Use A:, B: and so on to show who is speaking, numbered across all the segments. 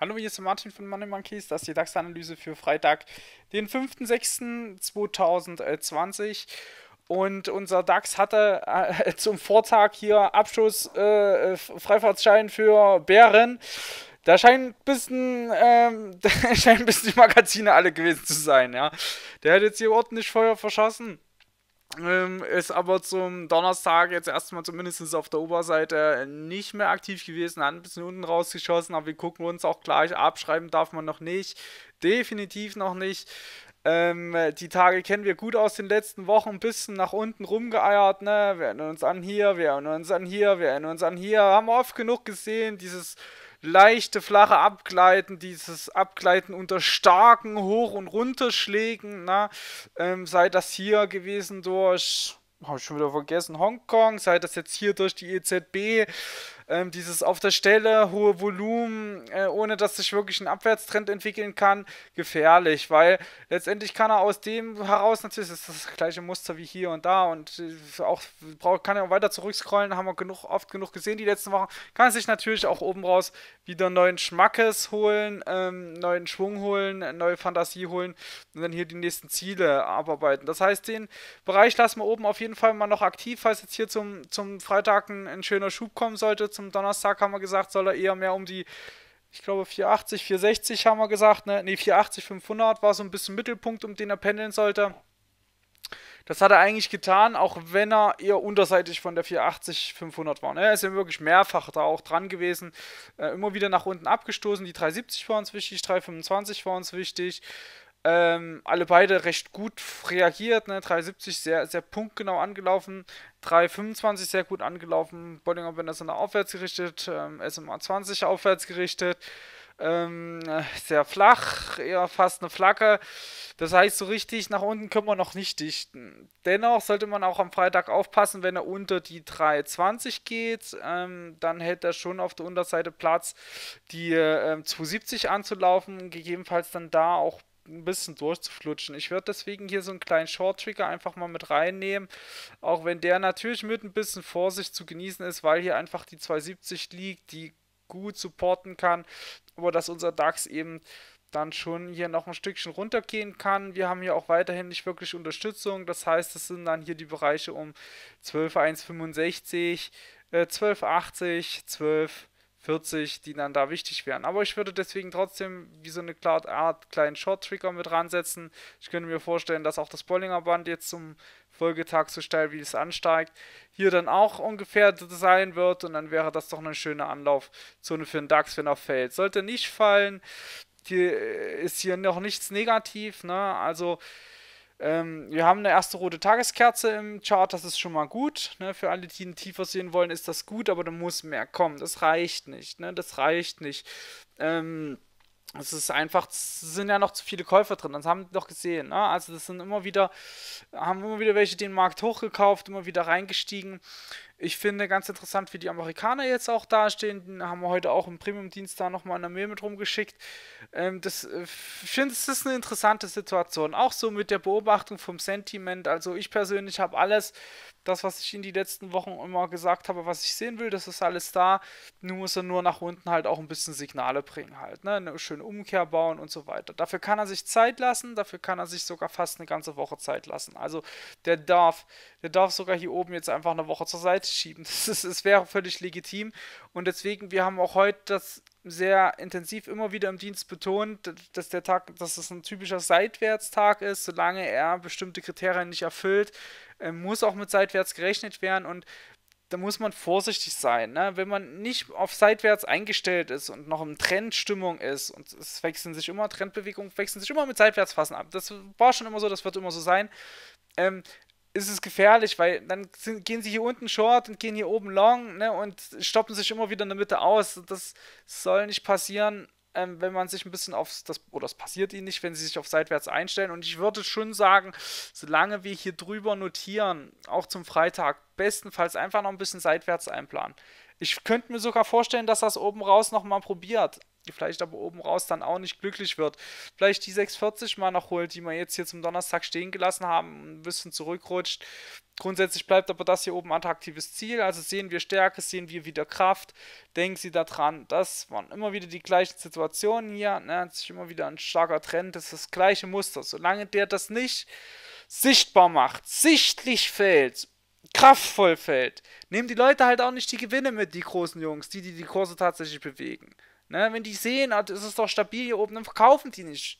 A: Hallo, hier ist Martin von Money Monkeys. Das ist die DAX-Analyse für Freitag, den 5.6.2020. Und unser DAX hatte äh, zum Vortag hier Abschluss, äh, Freifahrtsschein für Bären. Da scheinen ein bisschen, ähm, da scheinen ein bisschen die Magazine alle gewesen zu sein, ja. Der hat jetzt hier ordentlich Feuer verschossen. Ähm, ist aber zum Donnerstag jetzt erstmal zumindest auf der Oberseite nicht mehr aktiv gewesen, hat ein bisschen unten rausgeschossen, aber wir gucken uns auch gleich. Abschreiben darf man noch nicht, definitiv noch nicht. Ähm, die Tage kennen wir gut aus den letzten Wochen, ein bisschen nach unten rumgeeiert, ne? Wir erinnern uns an hier, wir erinnern uns an hier, wir erinnern uns an hier. Haben wir oft genug gesehen, dieses leichte, flache Abgleiten, dieses Abgleiten unter starken Hoch- und Runterschlägen, na, ähm, sei das hier gewesen durch, habe ich schon wieder vergessen, Hongkong, sei das jetzt hier durch die EZB, ähm, dieses auf der Stelle hohe Volumen, äh, ohne dass sich wirklich ein Abwärtstrend entwickeln kann, gefährlich, weil letztendlich kann er aus dem heraus, natürlich ist das, das gleiche Muster wie hier und da und äh, auch kann er weiter zurückscrollen, haben wir genug, oft genug gesehen die letzten Wochen, kann sich natürlich auch oben raus wieder neuen Schmackes holen, ähm, neuen Schwung holen, neue Fantasie holen und dann hier die nächsten Ziele abarbeiten. Das heißt, den Bereich lassen wir oben auf jeden Fall mal noch aktiv, falls jetzt hier zum, zum Freitag ein, ein schöner Schub kommen sollte, zum Donnerstag haben wir gesagt, soll er eher mehr um die, ich glaube 480, 460 haben wir gesagt, ne, nee, 480, 500 war so ein bisschen Mittelpunkt, um den er pendeln sollte. Das hat er eigentlich getan, auch wenn er eher unterseitig von der 480 500 war. Ne? Er ist ja wirklich mehrfach da auch dran gewesen. Äh, immer wieder nach unten abgestoßen. Die 370 war uns wichtig, 325 war uns wichtig. Ähm, alle beide recht gut reagiert, ne? 370 sehr, sehr punktgenau angelaufen, 325 sehr gut angelaufen, Bollinger Bender aufwärts gerichtet, ähm, SMA 20 aufwärts gerichtet, ähm, sehr flach, eher fast eine Flagge. Das heißt, so richtig nach unten können wir noch nicht dichten. Dennoch sollte man auch am Freitag aufpassen, wenn er unter die 320 geht, ähm, dann hält er schon auf der Unterseite Platz, die 270 ähm, anzulaufen, gegebenenfalls dann da auch ein bisschen durchzuflutschen. Ich werde deswegen hier so einen kleinen Short-Trigger einfach mal mit reinnehmen, auch wenn der natürlich mit ein bisschen Vorsicht zu genießen ist, weil hier einfach die 270 liegt, die gut supporten kann, aber dass unser DAX eben dann schon hier noch ein Stückchen runtergehen kann. Wir haben hier auch weiterhin nicht wirklich Unterstützung. Das heißt, es sind dann hier die Bereiche um 12.165, äh, 12.80, 12. 40, die dann da wichtig wären. Aber ich würde deswegen trotzdem wie so eine Art kleinen Short-Trigger mit ransetzen. Ich könnte mir vorstellen, dass auch das Bollinger-Band jetzt zum Folgetag so steil wie es ansteigt, hier dann auch ungefähr sein wird und dann wäre das doch eine schöne Anlaufzone für den DAX, wenn er fällt. Sollte nicht fallen, hier äh, ist hier noch nichts negativ, ne? Also ähm, wir haben eine erste rote Tageskerze im Chart, das ist schon mal gut. Ne? Für alle, die ihn tiefer sehen wollen, ist das gut, aber da muss mehr kommen. Das reicht nicht, ne? Das reicht nicht. Ähm, es ist einfach, es sind ja noch zu viele Käufer drin, das haben wir doch gesehen. Ne? Also das sind immer wieder, haben immer wieder welche den Markt hochgekauft, immer wieder reingestiegen. Ich finde ganz interessant, wie die Amerikaner jetzt auch dastehen. Den haben wir heute auch im Premium-Dienst da nochmal in der Mail mit rumgeschickt. Ähm, das, äh, ich finde, es ist eine interessante Situation. Auch so mit der Beobachtung vom Sentiment. Also ich persönlich habe alles, das, was ich in die letzten Wochen immer gesagt habe, was ich sehen will, das ist alles da. Nun muss er nur nach unten halt auch ein bisschen Signale bringen halt. Ne? Eine schöne Umkehr bauen und so weiter. Dafür kann er sich Zeit lassen, dafür kann er sich sogar fast eine ganze Woche Zeit lassen. Also der darf, der darf sogar hier oben jetzt einfach eine Woche zur Seite schieben. Das, ist, das wäre völlig legitim. Und deswegen, wir haben auch heute das sehr intensiv immer wieder im Dienst betont, dass der Tag, dass es ein typischer Seitwärtstag ist, solange er bestimmte Kriterien nicht erfüllt, ähm, muss auch mit Seitwärts gerechnet werden und da muss man vorsichtig sein. Ne? Wenn man nicht auf seitwärts eingestellt ist und noch in Trendstimmung ist und es wechseln sich immer, Trendbewegungen wechseln sich immer mit seitwärts fassen ab. Das war schon immer so, das wird immer so sein. Ähm, ist es gefährlich, weil dann sind, gehen sie hier unten short und gehen hier oben long ne, und stoppen sich immer wieder in der Mitte aus. Das soll nicht passieren, ähm, wenn man sich ein bisschen aufs, das, oder es passiert ihnen nicht, wenn sie sich auf seitwärts einstellen. Und ich würde schon sagen, solange wir hier drüber notieren, auch zum Freitag, bestenfalls einfach noch ein bisschen seitwärts einplanen. Ich könnte mir sogar vorstellen, dass das oben raus nochmal probiert die vielleicht aber oben raus dann auch nicht glücklich wird. Vielleicht die 640 mal noch holt, die wir jetzt hier zum Donnerstag stehen gelassen haben, ein bisschen zurückrutscht. Grundsätzlich bleibt aber das hier oben attraktives Ziel. Also sehen wir Stärke, sehen wir wieder Kraft. Denken Sie daran, das waren immer wieder die gleichen Situationen hier. Ne? Das ist immer wieder ein starker Trend. Das ist das gleiche Muster. Solange der das nicht sichtbar macht, sichtlich fällt, kraftvoll fällt, nehmen die Leute halt auch nicht die Gewinne mit, die großen Jungs, die, die die Kurse tatsächlich bewegen. Ne? Wenn die sehen, es ah, ist doch stabil hier oben, dann verkaufen die nicht.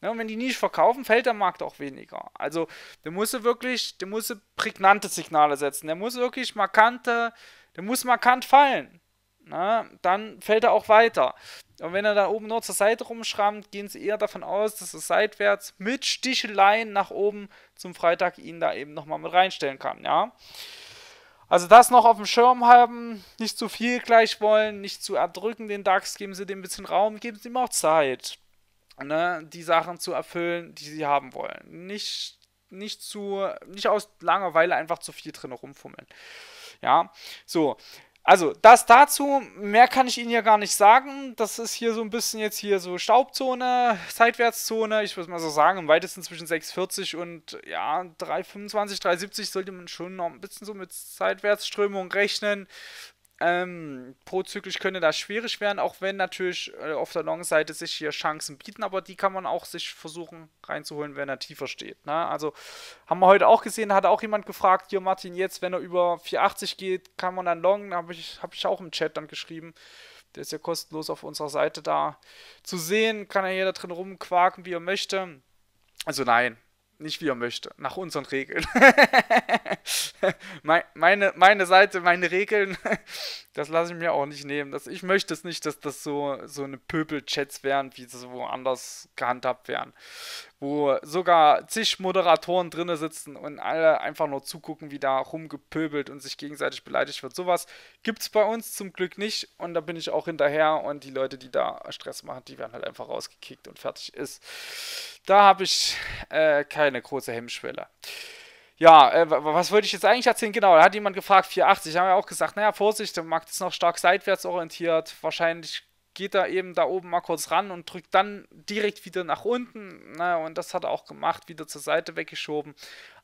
A: Ne? Und wenn die nicht verkaufen, fällt der Markt auch weniger. Also der muss wirklich, der muss prägnante Signale setzen. Der muss wirklich markante, der muss markant fallen. Ne? Dann fällt er auch weiter. Und wenn er da oben nur zur Seite rumschrammt, gehen sie eher davon aus, dass er seitwärts mit Sticheleien nach oben zum Freitag ihn da eben nochmal mit reinstellen kann. Ja. Also das noch auf dem Schirm haben, nicht zu viel gleich wollen, nicht zu erdrücken den DAX, geben Sie dem ein bisschen Raum, geben Sie ihm auch Zeit, ne, die Sachen zu erfüllen, die Sie haben wollen. Nicht, nicht zu, nicht aus Langeweile einfach zu viel drin rumfummeln. Ja, so. Also, das dazu, mehr kann ich Ihnen ja gar nicht sagen. Das ist hier so ein bisschen jetzt hier so Staubzone, Seitwärtszone, ich würde mal so sagen, im weitesten zwischen 6,40 und ja, 3,25, 3,70 sollte man schon noch ein bisschen so mit Seitwärtsströmung rechnen. Ähm, prozyklisch könnte das schwierig werden, auch wenn natürlich äh, auf der long Seite sich hier Chancen bieten, aber die kann man auch sich versuchen reinzuholen, wenn er tiefer steht. Ne? Also haben wir heute auch gesehen, hat auch jemand gefragt, hier Martin, jetzt, wenn er über 480 geht, kann man dann longen, habe ich, hab ich auch im Chat dann geschrieben. Der ist ja kostenlos auf unserer Seite da zu sehen, kann er hier da drin rumquaken, wie er möchte. Also nein, nicht wie er möchte, nach unseren Regeln. meine, meine Seite, meine Regeln das lasse ich mir auch nicht nehmen. Das, ich möchte es nicht, dass das so, so eine Pöbel-Chats wären, wie sie woanders gehandhabt werden. Wo sogar zig Moderatoren drinne sitzen und alle einfach nur zugucken, wie da rumgepöbelt und sich gegenseitig beleidigt wird. Sowas gibt es bei uns zum Glück nicht und da bin ich auch hinterher und die Leute, die da Stress machen, die werden halt einfach rausgekickt und fertig ist. Da habe ich äh, keine große Hemmschwelle. Ja, äh, was wollte ich jetzt eigentlich erzählen? Genau, da hat jemand gefragt, 480. Da haben wir auch gesagt, naja, Vorsicht, der Markt ist noch stark seitwärts orientiert. Wahrscheinlich geht er eben da oben mal kurz ran und drückt dann direkt wieder nach unten. Naja, ne? und das hat er auch gemacht, wieder zur Seite weggeschoben.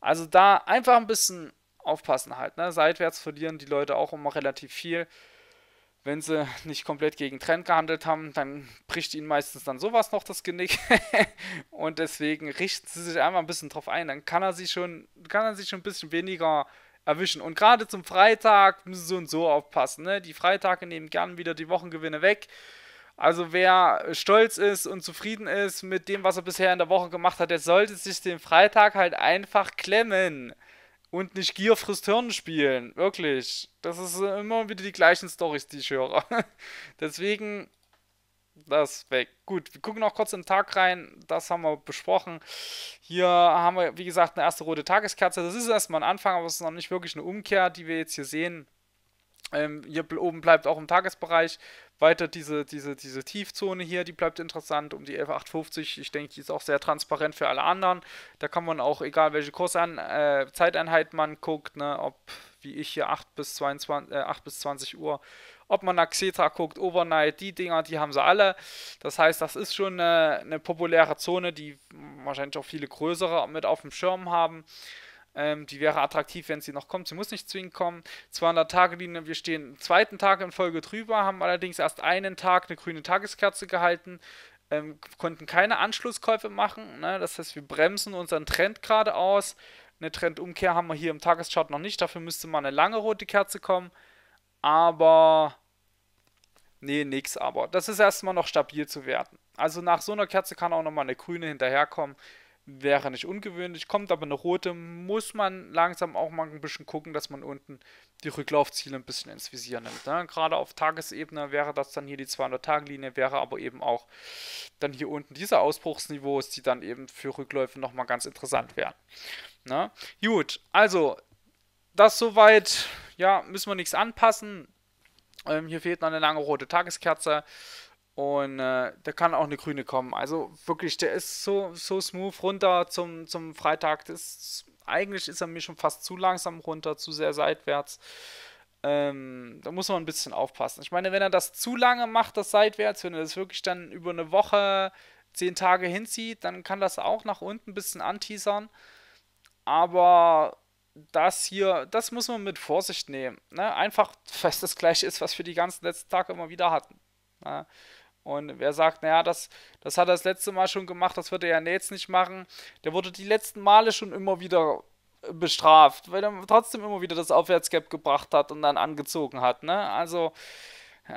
A: Also da einfach ein bisschen aufpassen halt. Ne? Seitwärts verlieren die Leute auch immer relativ viel wenn sie nicht komplett gegen Trend gehandelt haben, dann bricht ihnen meistens dann sowas noch das Genick. und deswegen richten sie sich einmal ein bisschen drauf ein. Dann kann er sich schon, kann er sich schon ein bisschen weniger erwischen. Und gerade zum Freitag müssen sie so und so aufpassen. Ne? Die Freitage nehmen gern wieder die Wochengewinne weg. Also wer stolz ist und zufrieden ist mit dem, was er bisher in der Woche gemacht hat, der sollte sich den Freitag halt einfach klemmen und nicht Gier frisst Hirn spielen. Wirklich. Das ist äh, immer wieder die gleichen Stories, die ich höre. Deswegen, das weg. Gut, wir gucken noch kurz in den Tag rein. Das haben wir besprochen. Hier haben wir, wie gesagt, eine erste rote Tageskerze. Das ist erstmal ein Anfang, aber es ist noch nicht wirklich eine Umkehr, die wir jetzt hier sehen. Ähm, hier oben bleibt auch im Tagesbereich weiter diese, diese, diese Tiefzone hier, die bleibt interessant um die 11,850. Ich denke, die ist auch sehr transparent für alle anderen. Da kann man auch, egal welche Kursan äh, Zeiteinheit man guckt, ne, ob wie ich hier 8 bis, 22, äh, 8 bis 20 Uhr, ob man nach Xetra guckt, Overnight, die Dinger, die haben sie alle. Das heißt, das ist schon eine, äh, eine populäre Zone, die wahrscheinlich auch viele größere mit auf dem Schirm haben. Ähm, die wäre attraktiv, wenn sie noch kommt. Sie muss nicht zwingend kommen. 200-Tage-Linie, wir stehen am zweiten Tag in Folge drüber, haben allerdings erst einen Tag eine grüne Tageskerze gehalten. Ähm, konnten keine Anschlusskäufe machen. Ne? Das heißt, wir bremsen unseren Trend gerade aus. Eine Trendumkehr haben wir hier im Tageschart noch nicht. Dafür müsste mal eine lange rote Kerze kommen. Aber nee, nix aber. Das ist erstmal noch stabil zu werten. Also nach so einer Kerze kann auch nochmal eine grüne hinterherkommen wäre nicht ungewöhnlich. Kommt aber eine rote, muss man langsam auch mal ein bisschen gucken, dass man unten die Rücklaufziele ein bisschen ins Visier nimmt. Ne? Gerade auf Tagesebene wäre das dann hier die 200-Tage-Linie, wäre aber eben auch dann hier unten diese Ausbruchsniveaus, die dann eben für Rückläufe nochmal ganz interessant wären. Ne? Gut, also das soweit, ja, müssen wir nichts anpassen. Ähm, hier fehlt noch eine lange rote Tageskerze. Und äh, da kann auch eine grüne kommen. Also wirklich, der ist so, so smooth runter zum, zum Freitag. Das, eigentlich ist er mir schon fast zu langsam runter, zu sehr seitwärts. Ähm, da muss man ein bisschen aufpassen. Ich meine, wenn er das zu lange macht, das seitwärts, wenn er das wirklich dann über eine Woche, zehn Tage hinzieht, dann kann das auch nach unten ein bisschen anteasern. Aber das hier, das muss man mit Vorsicht nehmen. Ne? Einfach, weil es das gleiche ist, was wir die ganzen letzten Tage immer wieder hatten. Ne? Und wer sagt, naja, das, das hat er das letzte Mal schon gemacht, das wird er ja jetzt nicht machen, der wurde die letzten Male schon immer wieder bestraft, weil er trotzdem immer wieder das Aufwärtsgap gebracht hat und dann angezogen hat. Ne? Also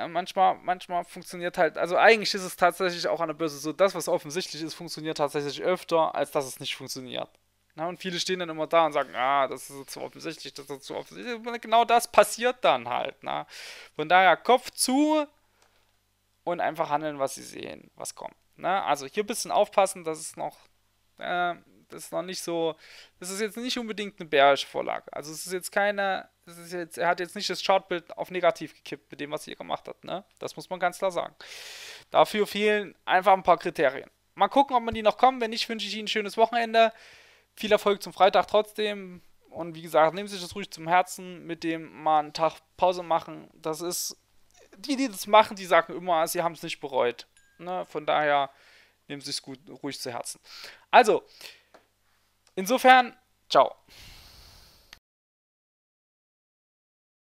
A: manchmal, manchmal funktioniert halt, also eigentlich ist es tatsächlich auch an der Börse so, das, was offensichtlich ist, funktioniert tatsächlich öfter, als dass es nicht funktioniert. Na, und viele stehen dann immer da und sagen, ah, das ist so zu offensichtlich, das ist so zu offensichtlich. Genau das passiert dann halt. Na. Von daher Kopf zu, und einfach handeln, was sie sehen, was kommt. Ne? Also hier ein bisschen aufpassen, das ist noch, äh, das ist noch nicht so, das ist jetzt nicht unbedingt eine bärische Vorlage. Also es ist jetzt keine, ist jetzt, er hat jetzt nicht das Chartbild auf negativ gekippt mit dem, was er gemacht hat. Ne? Das muss man ganz klar sagen. Dafür fehlen einfach ein paar Kriterien. Mal gucken, ob man die noch kommen. Wenn nicht, wünsche ich Ihnen ein schönes Wochenende. Viel Erfolg zum Freitag trotzdem. Und wie gesagt, nehmen Sie sich das ruhig zum Herzen, mit dem mal einen Tag Pause machen. Das ist die, die das machen, die sagen immer, sie haben es nicht bereut. Ne? Von daher nehmen sie es gut ruhig zu Herzen. Also, insofern, ciao.